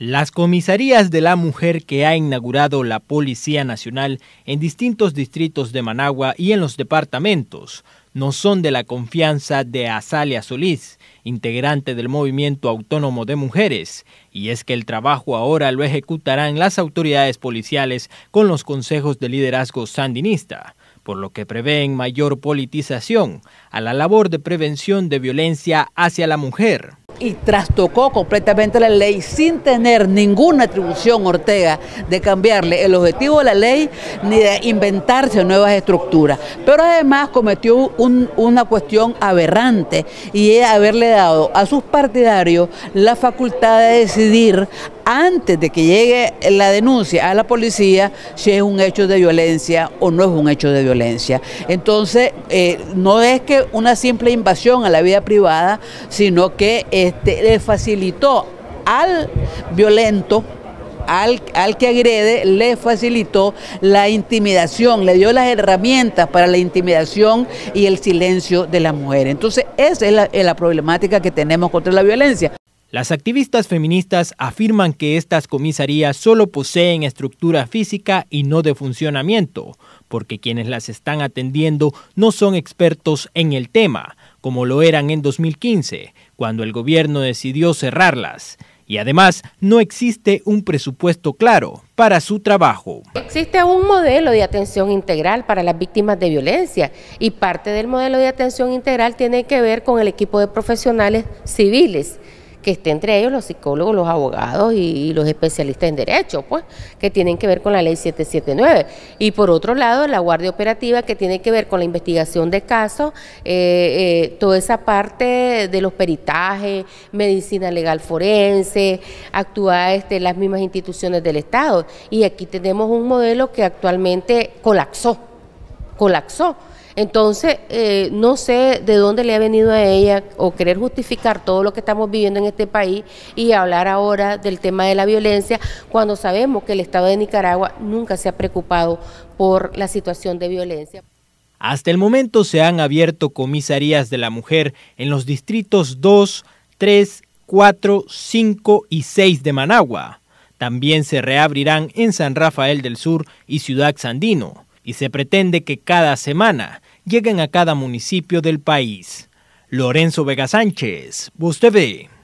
Las comisarías de la mujer que ha inaugurado la Policía Nacional en distintos distritos de Managua y en los departamentos no son de la confianza de Azalia Solís, integrante del Movimiento Autónomo de Mujeres, y es que el trabajo ahora lo ejecutarán las autoridades policiales con los consejos de liderazgo sandinista, por lo que prevén mayor politización a la labor de prevención de violencia hacia la mujer y trastocó completamente la ley sin tener ninguna atribución, Ortega, de cambiarle el objetivo de la ley ni de inventarse nuevas estructuras. Pero además cometió una cuestión aberrante y es haberle dado a sus partidarios la facultad de decidir antes de que llegue la denuncia a la policía si es un hecho de violencia o no es un hecho de violencia. Entonces, eh, no es que una simple invasión a la vida privada, sino que este, le facilitó al violento al, que agrede le facilitó la intimidación, le dio las herramientas para la intimidación y el silencio de la mujer. Entonces, esa es la problemática que tenemos contra la violencia. Las activistas feministas afirman que estas comisarías solo poseen estructura física y no de funcionamiento, porque quienes las están atendiendo no son expertos en el tema, como lo eran en 2015, cuando el gobierno decidió cerrarlas. Y además no existe un presupuesto claro para su trabajo. Existe un modelo de atención integral para las víctimas de violencia y parte del modelo de atención integral tiene que ver con el equipo de profesionales civiles que esté entre ellos los psicólogos, los abogados y, los especialistas en derecho, pues, que tienen que ver con la ley 779. Y por otro lado, la guardia operativa que tiene que ver con la investigación de casos, eh, eh, toda esa parte de los peritajes, medicina legal forense, actúa este, las mismas instituciones del Estado. Y aquí tenemos un modelo que actualmente colapsó, colapsó. Entonces, eh, no sé de dónde le ha venido a ella o querer justificar todo lo que estamos viviendo en este país y hablar ahora del tema de la violencia cuando sabemos que el Estado de Nicaragua nunca se ha preocupado por la situación de violencia. Hasta el momento se han abierto comisarías de la mujer en los distritos 2, 3, 4, 5 y 6 de Managua. También se reabrirán en San Rafael del Sur y Ciudad Sandino y se pretende que cada semana lleguen a cada municipio del país. Lorenzo Vega Sánchez, Voz TV.